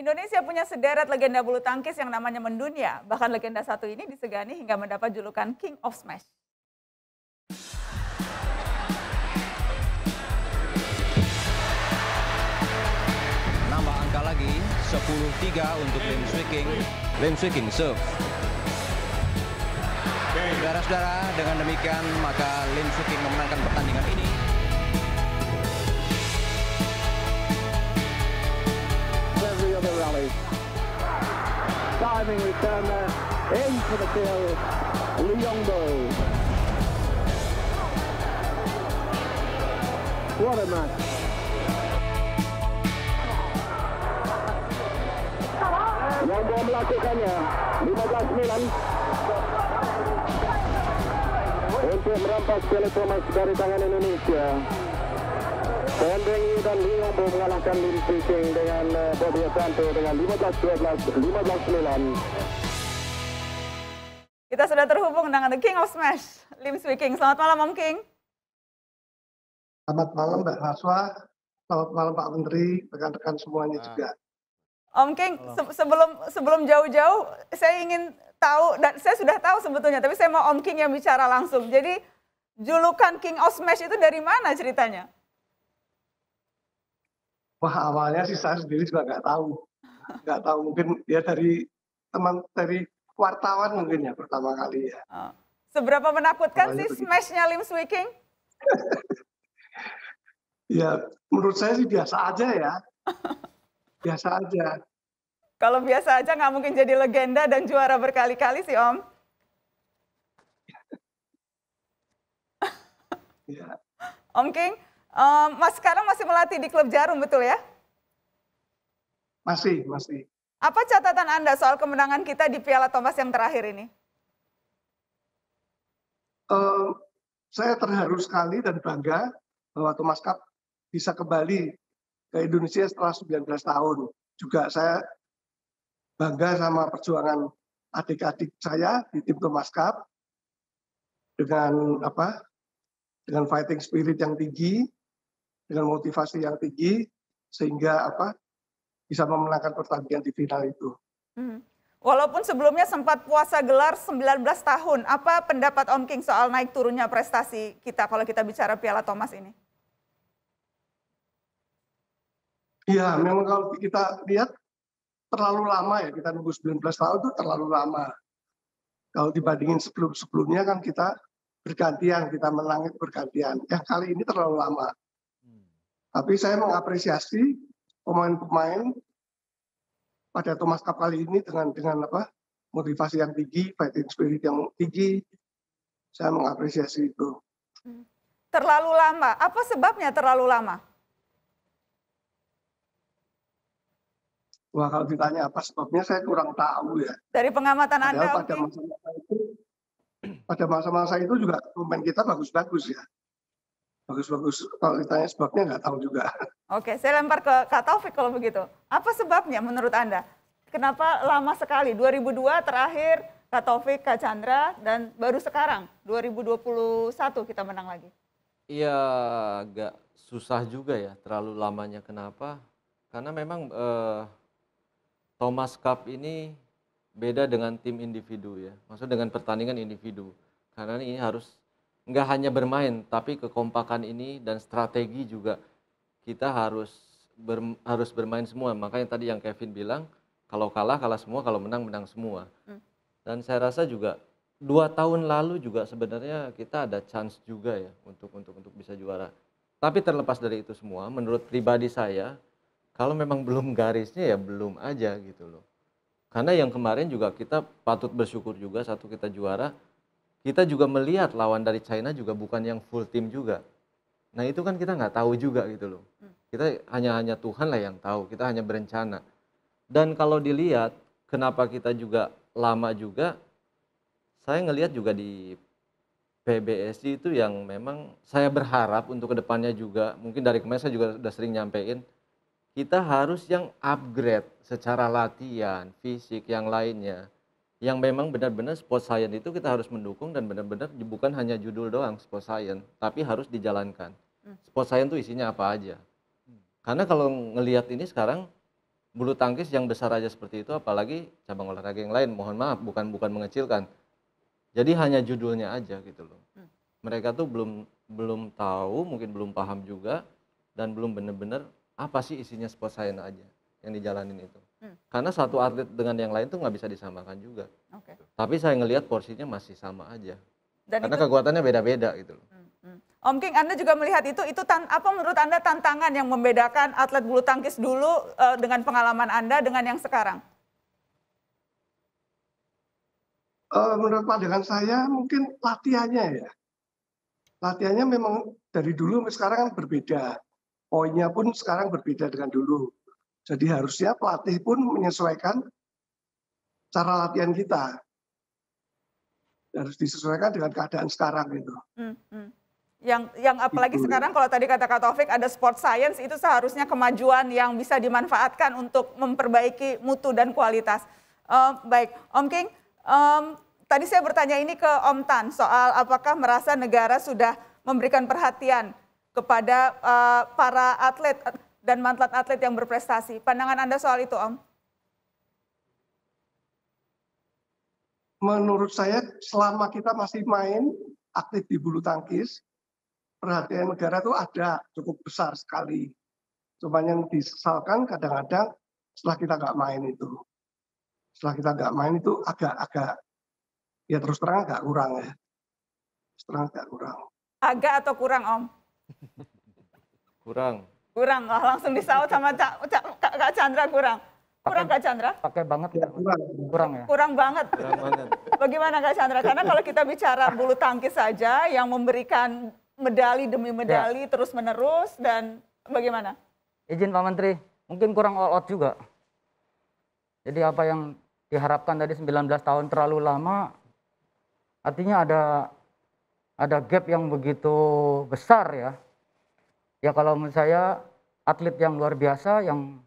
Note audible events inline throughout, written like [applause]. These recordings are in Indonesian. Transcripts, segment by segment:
Indonesia punya sederet legenda bulu tangkis yang namanya mendunia. Bahkan legenda satu ini disegani hingga mendapat julukan King of Smash. Nambah angka lagi, 10-3 untuk Lim Swiking. Lim Swiking serve. Saudara-saudara, dengan demikian maka Lim Swiking memenangkan pertandingan ini. of the rally. Diving return there into the field. Leongo. What a match. Yang melakukannya 15-9 untuk merampas piala dari tangan Indonesia. Bonding dan Leo mengalahkan Lim Sicing dengan eh, Bobby Santo dengan 15-12, 15-9. Kita sudah terhubung dengan The King of Smash, Lim Swiking. Selamat malam, Om King. Selamat malam, Mbak Raswa. Selamat malam, Pak Menteri, rekan-rekan semuanya ah. juga. Om King, se sebelum sebelum jauh-jauh, saya ingin tahu dan saya sudah tahu sebetulnya, tapi saya mau Om King yang bicara langsung. Jadi julukan King of Smash itu dari mana ceritanya? Wah awalnya sih saya sendiri juga nggak tahu, nggak tahu mungkin ya dari teman dari wartawan mungkin ya pertama kali ya. Oh. Seberapa menakutkan Awalnya sih smashnya Lim Swiking [laughs] ya menurut saya sih biasa aja ya, [laughs] biasa aja. Kalau biasa aja nggak mungkin jadi legenda dan juara berkali-kali sih Om. [laughs] ya. Om King, Um, mas sekarang masih melatih di klub Jarum betul ya? Masih, masih. Apa catatan Anda soal kemenangan kita di Piala Thomas yang terakhir ini? Uh, saya terharu sekali dan bangga bahwa Thomas Cup bisa kembali ke Indonesia setelah 19 tahun. Juga saya bangga sama perjuangan adik-adik saya di tim Thomas Cup dengan apa dengan fighting spirit yang tinggi dengan motivasi yang tinggi sehingga apa bisa memenangkan pertandingan di final itu. Hmm. Walaupun sebelumnya sempat puasa gelar 19 tahun, apa pendapat Om King soal naik turunnya prestasi kita kalau kita bicara Piala Thomas ini? Iya, memang kalau kita lihat terlalu lama ya kita nunggu 19 tahun itu terlalu lama. Kalau dibandingin sebelum-sebelumnya kan kita bergantian, kita menang bergantian. Yang kali ini terlalu lama. Tapi saya mengapresiasi pemain-pemain pada Thomas Cup kali ini dengan dengan apa motivasi yang tinggi, fighting spirit yang tinggi. Saya mengapresiasi itu. Terlalu lama. Apa sebabnya terlalu lama? Wah kalau ditanya apa sebabnya saya kurang tahu ya. Dari pengamatan Padahal Anda. Pada masa-masa itu, pada masa-masa itu juga pemain kita bagus-bagus ya bagus-bagus kalau ditanya sebabnya nggak tahu juga. Oke, saya lempar ke Kak Taufik kalau begitu. Apa sebabnya menurut Anda? Kenapa lama sekali 2002 terakhir Kak Taufik, Kak Chandra dan baru sekarang 2021 kita menang lagi? Iya, agak susah juga ya terlalu lamanya kenapa? Karena memang eh, Thomas Cup ini beda dengan tim individu ya. Maksudnya dengan pertandingan individu. Karena ini harus nggak hanya bermain tapi kekompakan ini dan strategi juga kita harus ber, harus bermain semua makanya tadi yang Kevin bilang kalau kalah kalah semua kalau menang menang semua hmm. dan saya rasa juga dua tahun lalu juga sebenarnya kita ada chance juga ya untuk untuk untuk bisa juara. Tapi terlepas dari itu semua, menurut pribadi saya, kalau memang [laughs] belum garisnya ya belum aja gitu loh. Karena yang kemarin juga kita patut bersyukur juga satu kita juara, kita juga melihat lawan dari China juga bukan yang full team juga. Nah itu kan kita nggak tahu juga gitu loh. Hmm. Kita hanya hanya Tuhan lah yang tahu. Kita hanya berencana. Dan kalau dilihat kenapa kita juga lama juga, saya ngelihat juga di PBSI itu yang memang saya berharap untuk kedepannya juga. Mungkin dari kemarin saya juga sudah sering nyampein kita harus yang upgrade secara latihan, fisik, yang lainnya yang memang benar-benar sport science itu kita harus mendukung dan benar-benar bukan hanya judul doang sport science, tapi harus dijalankan. Hmm. Sport science itu isinya apa aja. Karena kalau ngelihat ini sekarang bulu tangkis yang besar aja seperti itu, apalagi cabang olahraga yang lain, mohon maaf, bukan bukan mengecilkan. Jadi hanya judulnya aja gitu loh. Hmm. Mereka tuh belum belum tahu, mungkin belum paham juga, dan belum benar-benar apa sih isinya sport science aja yang dijalanin itu. Hmm. Karena satu atlet dengan yang lain tuh nggak bisa disamakan juga. Okay. Tapi saya ngelihat porsinya masih sama aja. Dan Karena itu... kekuatannya beda-beda gitu loh. Hmm. Hmm. Om King, Anda juga melihat itu, itu tan apa menurut Anda tantangan yang membedakan atlet bulu tangkis dulu uh, dengan pengalaman Anda dengan yang sekarang? Uh, menurut pandangan saya mungkin latihannya ya. Latihannya memang dari dulu sampai sekarang kan berbeda. Poinnya pun sekarang berbeda dengan dulu. Jadi harusnya pelatih pun menyesuaikan cara latihan kita. Harus disesuaikan dengan keadaan sekarang gitu. Hmm, hmm. Yang yang apalagi gitu. sekarang kalau tadi kata kata Taufik ada sport science itu seharusnya kemajuan yang bisa dimanfaatkan untuk memperbaiki mutu dan kualitas. Um, baik, Om King, um, tadi saya bertanya ini ke Om Tan soal apakah merasa negara sudah memberikan perhatian kepada uh, para atlet dan mantan atlet yang berprestasi. Pandangan Anda soal itu, Om? Menurut saya, selama kita masih main aktif di bulu tangkis, perhatian negara itu ada cukup besar sekali. Cuma yang disesalkan kadang-kadang setelah kita nggak main itu, setelah kita nggak main itu agak-agak ya terus terang agak kurang ya, terus terang agak kurang. Agak atau kurang om? kurang. Kurang lah, oh, langsung disaut sama Kak, Kak Chandra kurang. Kurang pake, Kak Chandra? Pakai banget ya, kurang. Kurang ya? Kurang banget. Kurang banget. Bagaimana Kak Chandra? Karena kalau kita bicara bulu tangkis saja yang memberikan medali demi medali ya. terus menerus dan bagaimana? Izin Pak Menteri, mungkin kurang all out juga. Jadi apa yang diharapkan tadi 19 tahun terlalu lama, artinya ada ada gap yang begitu besar ya ya kalau menurut saya atlet yang luar biasa yang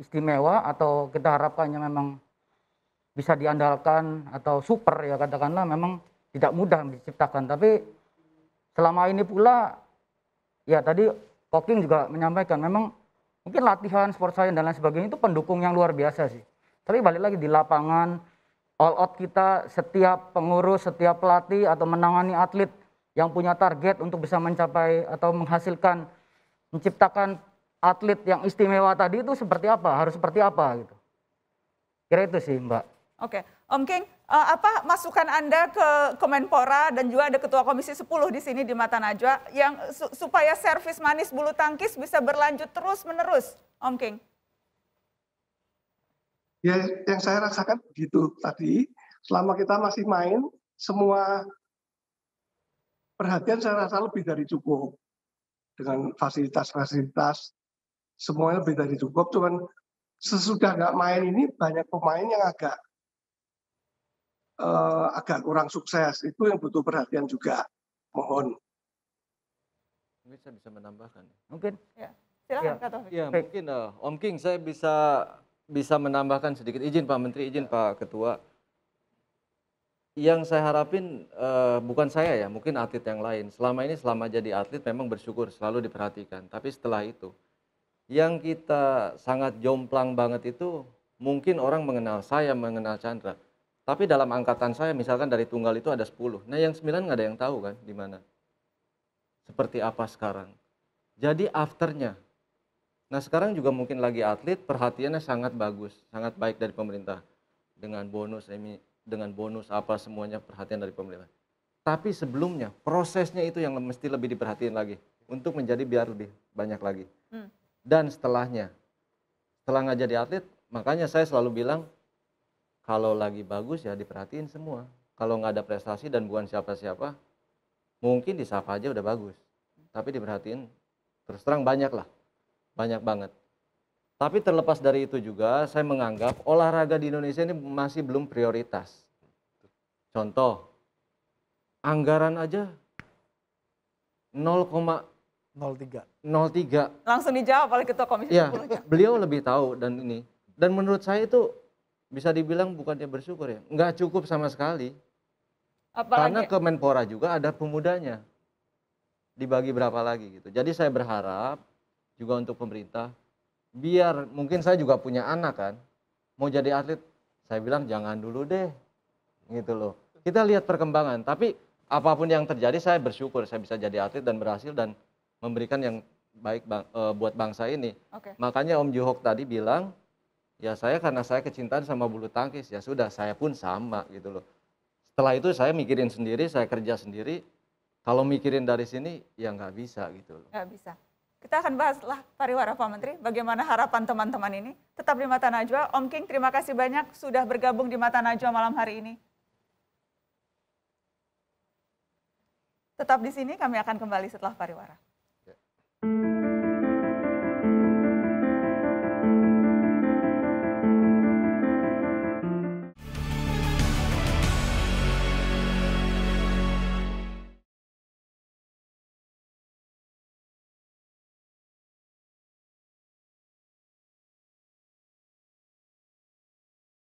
istimewa atau kita harapkannya memang bisa diandalkan atau super ya katakanlah memang tidak mudah diciptakan tapi selama ini pula ya tadi Koking juga menyampaikan memang mungkin latihan sport science dan lain sebagainya itu pendukung yang luar biasa sih tapi balik lagi di lapangan all out kita setiap pengurus setiap pelatih atau menangani atlet yang punya target untuk bisa mencapai atau menghasilkan menciptakan atlet yang istimewa tadi itu seperti apa, harus seperti apa gitu. Kira itu sih Mbak. Oke, Om King, eh, apa masukan Anda ke Kemenpora dan juga ada Ketua Komisi 10 di sini di Mata Najwa yang su supaya servis manis bulu tangkis bisa berlanjut terus menerus, Om King? Ya, yang saya rasakan begitu tadi. Selama kita masih main, semua perhatian saya rasa lebih dari cukup dengan fasilitas-fasilitas semuanya lebih dari cukup. Cuman sesudah nggak main ini banyak pemain yang agak uh, agak kurang sukses. Itu yang butuh perhatian juga. Mohon. Mungkin saya bisa menambahkan. Mungkin. Ya. Silahkan, ya. kata Ya, mungkin uh, Om King saya bisa bisa menambahkan sedikit. Izin Pak Menteri, izin Pak Ketua yang saya harapin uh, bukan saya ya, mungkin atlet yang lain. Selama ini selama jadi atlet memang bersyukur selalu diperhatikan. Tapi setelah itu yang kita sangat jomplang banget itu mungkin orang mengenal saya, mengenal Chandra. Tapi dalam angkatan saya misalkan dari tunggal itu ada 10. Nah, yang 9 nggak ada yang tahu kan di mana. Seperti apa sekarang. Jadi afternya. Nah, sekarang juga mungkin lagi atlet perhatiannya sangat bagus, sangat baik dari pemerintah dengan bonus dengan bonus apa semuanya perhatian dari pemerintah. Tapi sebelumnya prosesnya itu yang mesti lebih diperhatiin lagi untuk menjadi biar lebih banyak lagi. Hmm. Dan setelahnya, setelah nggak di atlet, makanya saya selalu bilang kalau lagi bagus ya diperhatiin semua. Kalau nggak ada prestasi dan bukan siapa-siapa, mungkin disapa aja udah bagus. Tapi diperhatiin terus terang banyak lah, banyak banget. Tapi terlepas dari itu juga, saya menganggap olahraga di Indonesia ini masih belum prioritas. Contoh, anggaran aja 0,03. Langsung dijawab oleh Ketua Komisi ya, 10 Beliau lebih tahu dan ini. Dan menurut saya itu bisa dibilang bukan bukannya bersyukur ya. Nggak cukup sama sekali. Apalagi? Karena Kemenpora juga ada pemudanya. Dibagi berapa lagi gitu. Jadi saya berharap juga untuk pemerintah biar mungkin saya juga punya anak kan mau jadi atlet saya bilang jangan dulu deh gitu loh kita lihat perkembangan tapi apapun yang terjadi saya bersyukur saya bisa jadi atlet dan berhasil dan memberikan yang baik bang, e, buat bangsa ini okay. makanya Om Juhok tadi bilang ya saya karena saya kecintaan sama bulu tangkis ya sudah saya pun sama gitu loh setelah itu saya mikirin sendiri saya kerja sendiri kalau mikirin dari sini ya nggak bisa gitu loh nggak bisa kita akan bahaslah pariwara Pak Menteri, bagaimana harapan teman-teman ini. Tetap di Mata Najwa. Om King, terima kasih banyak sudah bergabung di Mata Najwa malam hari ini. Tetap di sini, kami akan kembali setelah pariwara. Ya.